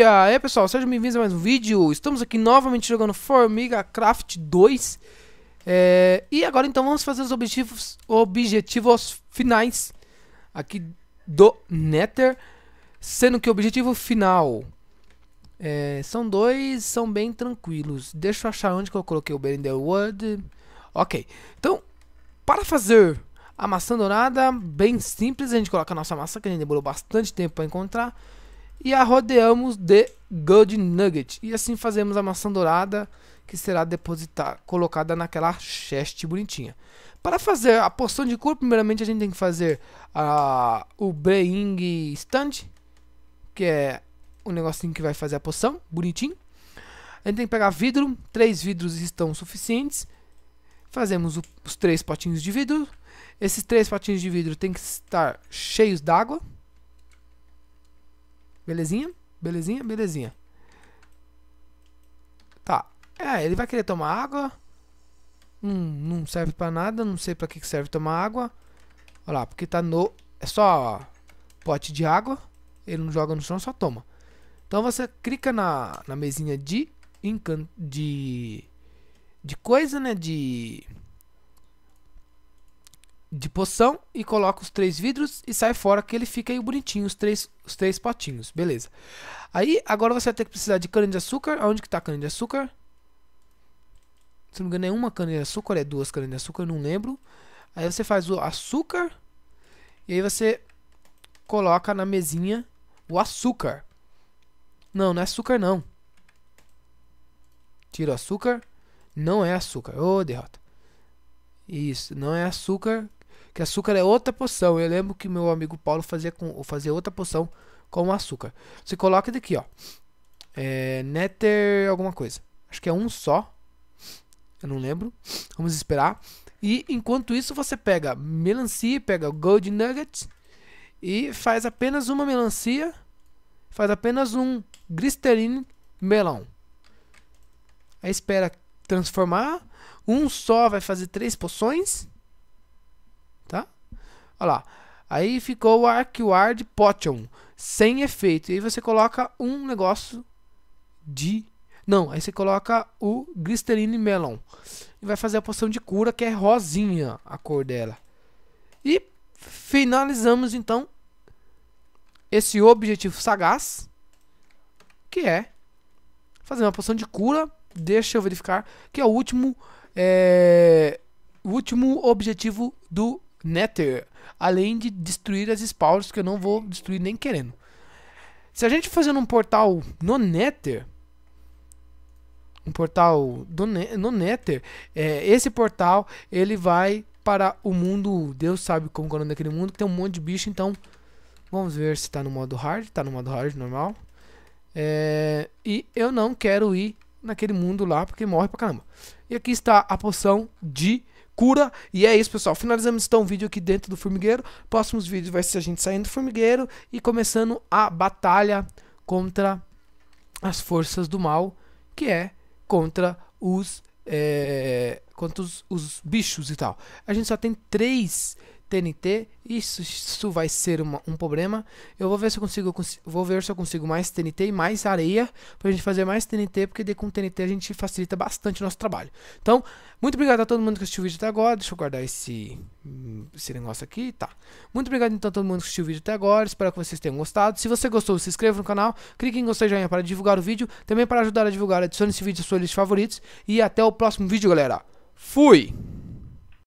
dia! aí pessoal, sejam bem-vindos a mais um vídeo. Estamos aqui novamente jogando Formiga Craft 2. É, e agora então vamos fazer os objetivos, objetivos finais aqui do Nether. Sendo que o objetivo final é, são dois, são bem tranquilos. Deixa eu achar onde que eu coloquei o Wood. Ok, então para fazer a maçã dourada, bem simples, a gente coloca a nossa maçã que a gente demorou bastante tempo para encontrar e a rodeamos de gold nugget. E assim fazemos a maçã dourada que será depositada, colocada naquela chest bonitinha. Para fazer a poção de cura, primeiramente a gente tem que fazer a, o Breying Stand, que é o negocinho que vai fazer a poção, bonitinho. A gente tem que pegar vidro, três vidros estão suficientes. Fazemos o, os três potinhos de vidro. Esses três potinhos de vidro tem que estar cheios d'água. Belezinha? Belezinha? Belezinha. Tá. É, ele vai querer tomar água. Hum, não serve pra nada. Não sei pra que serve tomar água. Olha lá, porque tá no... É só pote de água. Ele não joga no chão, só toma. Então você clica na, na mesinha de, de... De coisa, né? De de poção e coloca os três vidros e sai fora que ele fica aí bonitinho, os três, os três potinhos, beleza. Aí, agora você vai ter que precisar de cana de açúcar, aonde que tá a cana de açúcar? Se não me engano é uma cana de açúcar, é duas canas de açúcar, não lembro. Aí você faz o açúcar e aí você coloca na mesinha o açúcar. Não, não é açúcar não. Tira o açúcar, não é açúcar, ô oh, derrota. Isso, não é açúcar, que açúcar é outra poção. Eu lembro que meu amigo Paulo fazia, com, fazer outra poção com açúcar. Você coloca daqui, ó. É, néter alguma coisa. Acho que é um só. Eu não lembro. Vamos esperar. E enquanto isso você pega melancia, pega gold nuggets e faz apenas uma melancia, faz apenas um gristerine melão. Aí espera transformar. Um só vai fazer três poções. Olha lá. Aí ficou o Arquiward Potion, sem efeito. E aí você coloca um negócio de... Não, aí você coloca o Glisterine Melon. E vai fazer a poção de cura, que é rosinha a cor dela. E finalizamos, então, esse objetivo sagaz, que é fazer uma poção de cura. Deixa eu verificar, que é o último... É, o último objetivo do Nether, além de destruir as spawns que eu não vou destruir nem querendo. Se a gente fazendo um portal no Nether, um portal do, no Nether, é, esse portal ele vai para o mundo, Deus sabe como é o nome daquele mundo, que tem um monte de bicho, então vamos ver se está no modo hard, está no modo hard normal. É, e eu não quero ir naquele mundo lá, porque morre pra caramba. E aqui está a poção de loucura. E é isso, pessoal. Finalizamos então o vídeo aqui dentro do formigueiro. Próximos vídeos vai ser a gente saindo do formigueiro e começando a batalha contra as forças do mal, que é contra os é, contra os, os, bichos e tal. A gente só tem três TNT. Isso, isso vai ser uma, um problema. Eu vou ver se eu consigo, vou ver se eu consigo mais TNT e mais areia pra gente fazer mais TNT, porque daí com TNT a gente facilita bastante o nosso trabalho. Então, muito obrigado a todo mundo que assistiu o vídeo até agora. Deixa eu guardar esse esse negócio aqui, tá. Muito obrigado então a todo mundo que assistiu o vídeo até agora. Espero que vocês tenham gostado. Se você gostou, se inscreva no canal, clique em gostei joinha para divulgar o vídeo, também para ajudar a divulgar, adicione esse vídeo à sua lista de favoritos e até o próximo vídeo, galera. Fui!